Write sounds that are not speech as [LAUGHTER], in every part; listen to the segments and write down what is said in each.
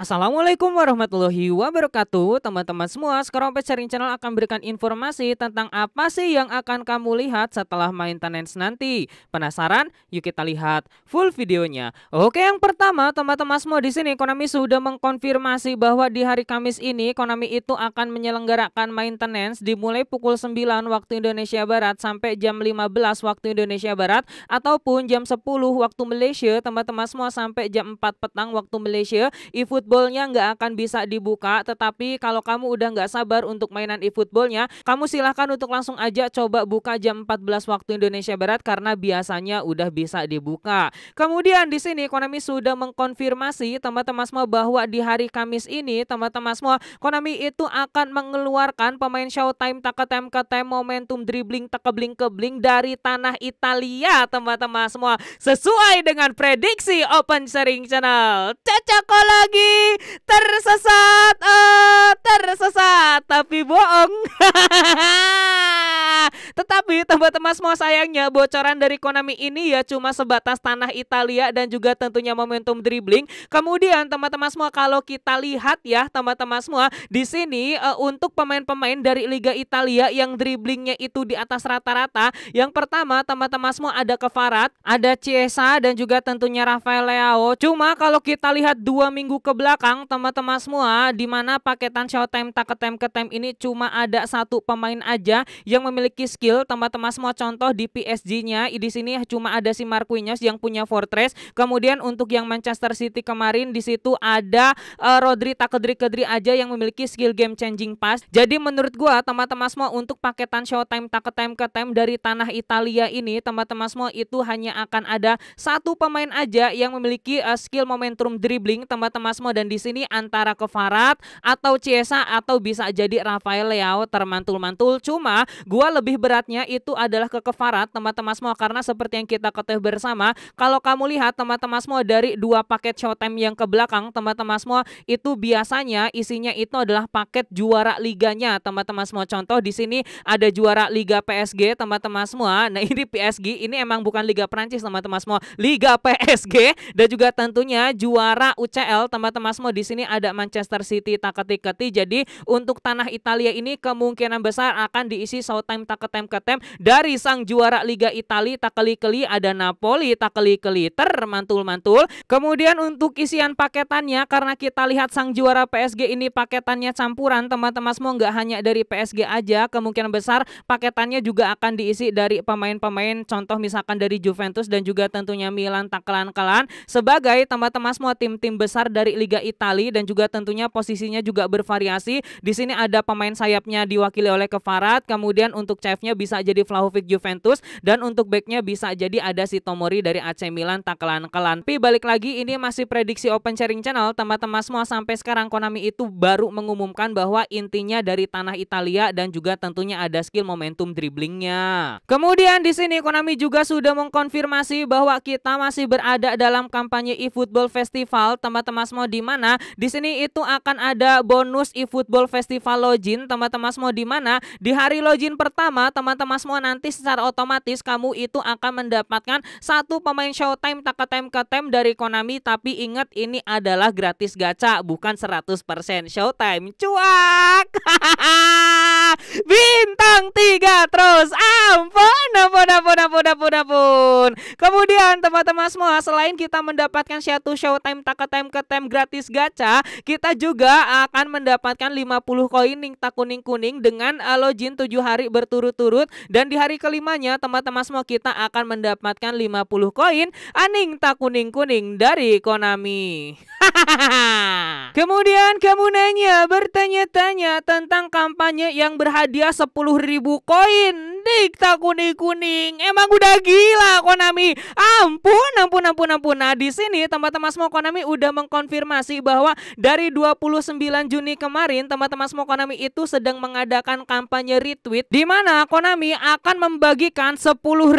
Assalamualaikum warahmatullahi wabarakatuh Teman-teman semua sekarang Pet Channel akan berikan informasi tentang apa sih yang akan kamu lihat setelah maintenance nanti Penasaran? Yuk kita lihat full videonya Oke yang pertama teman-teman semua di sini Konami sudah mengkonfirmasi bahwa di hari Kamis ini Konami itu akan menyelenggarakan maintenance dimulai pukul 9 waktu Indonesia Barat sampai jam 15 waktu Indonesia Barat Ataupun jam 10 waktu Malaysia teman-teman semua sampai jam 4 petang waktu Malaysia eFood e-footballnya nggak akan bisa dibuka, tetapi kalau kamu udah nggak sabar untuk mainan e-footballnya, kamu silahkan untuk langsung aja coba buka jam 14 waktu Indonesia Barat karena biasanya udah bisa dibuka. Kemudian di sini Konami sudah mengkonfirmasi teman-teman semua bahwa di hari Kamis ini teman-teman semua Konami itu akan mengeluarkan pemain Showtime Takatem Ketem Momentum Dribbling Tekebling Kebling dari tanah Italia teman-teman semua sesuai dengan prediksi Open Sharing Channel. lagi tersesat uh, tersesat tapi bohong [LAUGHS] tetapi teman-teman sayangnya bocoran dari Konami ini ya cuma sebatas tanah Italia dan juga tentunya momentum dribbling. Kemudian teman-teman semua kalau kita lihat ya teman-teman semua di sini uh, untuk pemain-pemain dari Liga Italia yang dribblingnya itu di atas rata-rata. Yang pertama teman-teman semua ada Kefarat, ada Ciesa dan juga tentunya Rafael Leao. Cuma kalau kita lihat dua minggu ke belakang teman-teman semua di mana paketan Showtime ke Ketem ini cuma ada satu pemain aja yang memiliki skill teman-teman semua contoh toh di PSG-nya di sini cuma ada si Marquinhos yang punya Fortress. Kemudian untuk yang Manchester City kemarin di situ ada uh, Rodri Takedri Kedri aja yang memiliki skill game changing pass. Jadi menurut gua teman-teman semua untuk paketan Showtime Taketime ke time dari tanah Italia ini teman-teman semua itu hanya akan ada satu pemain aja yang memiliki uh, skill momentum dribbling teman-teman semua dan di sini antara Kefarat atau Ciesa atau bisa jadi Rafael Leao termantul-mantul. Cuma gua lebih beratnya itu adalah ke ke Farad teman-teman semua karena seperti yang kita ketahui bersama kalau kamu lihat teman-teman semua dari dua paket Showtime yang ke belakang teman-teman semua itu biasanya isinya itu adalah paket juara liganya teman-teman semua contoh di sini ada juara Liga PSG teman-teman semua nah ini PSG ini emang bukan Liga Perancis teman-teman semua Liga PSG dan juga tentunya juara UCL teman-teman semua di sini ada Manchester City tak ketik jadi untuk tanah Italia ini kemungkinan besar akan diisi Showtime tak ketem ketem dari sang yang juara Liga Italia tak keli ada Napoli tak keli termantul-mantul. Kemudian untuk isian paketannya karena kita lihat sang juara PSG ini paketannya campuran teman-teman semua nggak hanya dari PSG aja kemungkinan besar paketannya juga akan diisi dari pemain-pemain contoh misalkan dari Juventus dan juga tentunya Milan tak kelan-kelan sebagai teman-teman semua tim-tim besar dari Liga Italia dan juga tentunya posisinya juga bervariasi. Di sini ada pemain sayapnya diwakili oleh Kefarat, kemudian untuk chefnya bisa jadi Vlahovic Juventus Juventus dan untuk backnya bisa jadi ada si Tomori dari AC Milan tak kelan-kelan. Tapi balik lagi ini masih prediksi open sharing channel teman-teman semua sampai sekarang Konami itu baru mengumumkan bahwa intinya dari tanah Italia dan juga tentunya ada skill momentum dribblingnya. Kemudian di sini Konami juga sudah mengkonfirmasi bahwa kita masih berada dalam kampanye eFootball Festival teman-teman semua di mana di sini itu akan ada bonus eFootball Festival login teman-teman semua di mana di hari login pertama teman-teman semua nanti secara secara otomatis kamu itu akan mendapatkan satu pemain Showtime Takatem Katem dari Konami tapi ingat ini adalah gratis gacha bukan 100% Showtime. Cuak. [LAUGHS] teman-teman semua, ah, selain kita mendapatkan satu showtime ke ketem gratis gacha, kita juga ah, akan mendapatkan 50 koin tak kuning-kuning dengan ah, login 7 hari berturut-turut dan di hari kelimanya teman-teman semua kita akan mendapatkan 50 koin aning tak kuning-kuning dari Konami. [LAUGHS] Kemudian kamu nanya bertanya-tanya tentang kampanye yang berhadiah 10.000 koin cantik tak kuning-kuning. Emang udah gila Konami. Ampun, ampun, ampun, ampun. Nah, di sini teman-teman semua Konami udah mengkonfirmasi bahwa dari 29 Juni kemarin teman-teman semua Konami itu sedang mengadakan kampanye retweet di mana Konami akan membagikan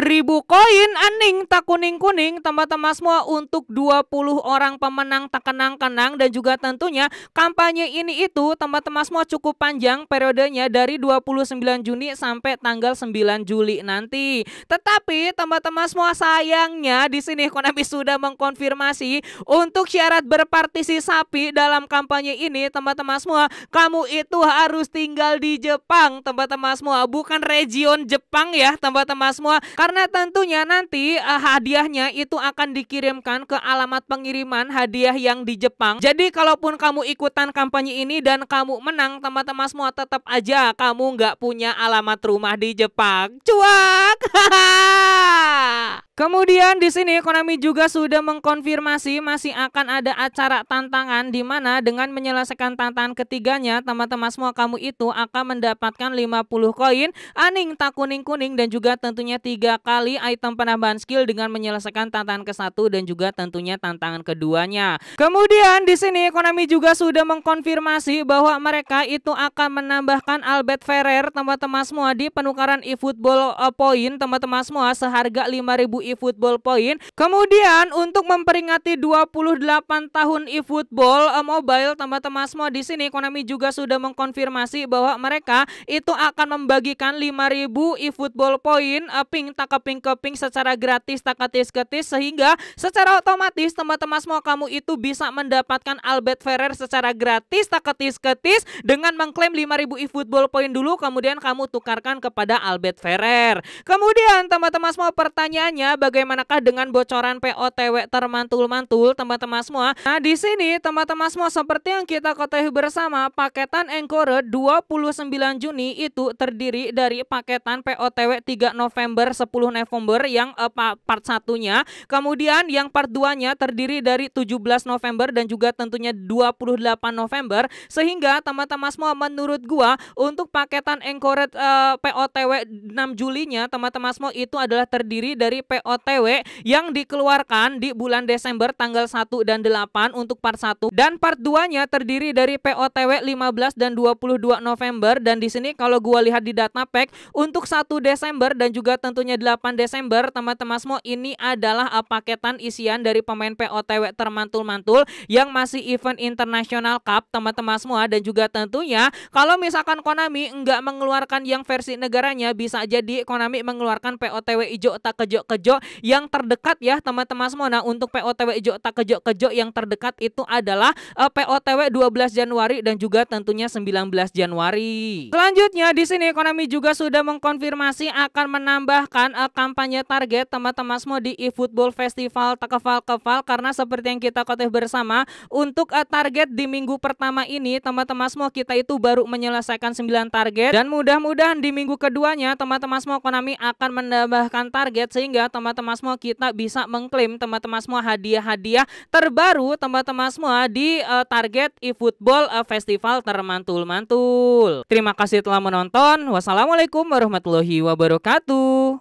ribu koin aning tak kuning-kuning teman-teman semua untuk 20 orang pemenang tak kenang-kenang dan juga tentunya kampanye ini itu teman-teman semua cukup panjang periodenya dari 29 Juni sampai tanggal 9 9 Juli nanti. Tetapi teman-teman semua sayangnya di sini Konami sudah mengkonfirmasi untuk syarat berpartisipasi dalam kampanye ini teman-teman semua kamu itu harus tinggal di Jepang teman-teman semua bukan region Jepang ya teman-teman semua karena tentunya nanti uh, hadiahnya itu akan dikirimkan ke alamat pengiriman hadiah yang di Jepang. Jadi kalaupun kamu ikutan kampanye ini dan kamu menang teman-teman semua tetap aja kamu nggak punya alamat rumah di Jepang ปังจวกฮ่า Kemudian di sini Konami juga sudah mengkonfirmasi masih akan ada acara tantangan di mana dengan menyelesaikan tantangan ketiganya teman-teman semua kamu itu akan mendapatkan 50 koin aning tak kuning-kuning dan juga tentunya tiga kali item penambahan skill dengan menyelesaikan tantangan ke satu dan juga tentunya tantangan keduanya. Kemudian di sini Konami juga sudah mengkonfirmasi bahwa mereka itu akan menambahkan Albert Ferrer teman-teman semua di penukaran eFootball eh, point teman-teman semua seharga 5000 eFootball Point. Kemudian untuk memperingati 28 tahun eFootball eh, Mobile, teman-teman semua di sini Konami juga sudah mengkonfirmasi bahwa mereka itu akan membagikan 5000 eFootball Point eh, ping tak keping keping secara gratis tak ketis ketis sehingga secara otomatis teman-teman semua kamu itu bisa mendapatkan Albert Ferrer secara gratis tak ketis ketis dengan mengklaim 5000 eFootball Point dulu kemudian kamu tukarkan kepada Albert Ferrer. Kemudian teman-teman semua pertanyaannya bagaimanakah dengan bocoran POTW termantul-mantul teman-teman semua? Nah, di sini teman-teman semua seperti yang kita ketahui bersama, paketan Encore 29 Juni itu terdiri dari paketan POTW 3 November 10 November yang eh, part satunya, kemudian yang part 2 terdiri dari 17 November dan juga tentunya 28 November sehingga teman-teman semua menurut gua untuk paketan Encore eh, POTW 6 Julinya teman-teman semua itu adalah terdiri dari POTW OTW yang dikeluarkan di bulan Desember tanggal 1 dan 8 untuk part 1 dan part 2-nya terdiri dari POTW 15 dan 22 November dan di sini kalau gua lihat di data pack untuk 1 Desember dan juga tentunya 8 Desember teman-teman semua ini adalah paketan isian dari pemain POTW termantul-mantul yang masih event internasional cup teman-teman semua dan juga tentunya kalau misalkan Konami nggak mengeluarkan yang versi negaranya bisa jadi Konami mengeluarkan POTW ijo tak kejo-kejo yang terdekat ya teman-teman semua. Nah untuk POTW Jo tak kejo kejo yang terdekat itu adalah uh, POTW 12 Januari dan juga tentunya 19 Januari. Selanjutnya di sini ekonomi juga sudah mengkonfirmasi akan menambahkan uh, kampanye target teman-teman semua di eFootball Festival Takefal Keval karena seperti yang kita kutip bersama untuk uh, target di minggu pertama ini teman-teman semua kita itu baru menyelesaikan 9 target dan mudah-mudahan di minggu keduanya teman-teman semua Konami akan menambahkan target sehingga teman teman-teman semua kita bisa mengklaim teman-teman semua hadiah-hadiah terbaru teman-teman semua di uh, target eFootball uh, Festival Termantul-Mantul. Terima kasih telah menonton. Wassalamualaikum warahmatullahi wabarakatuh.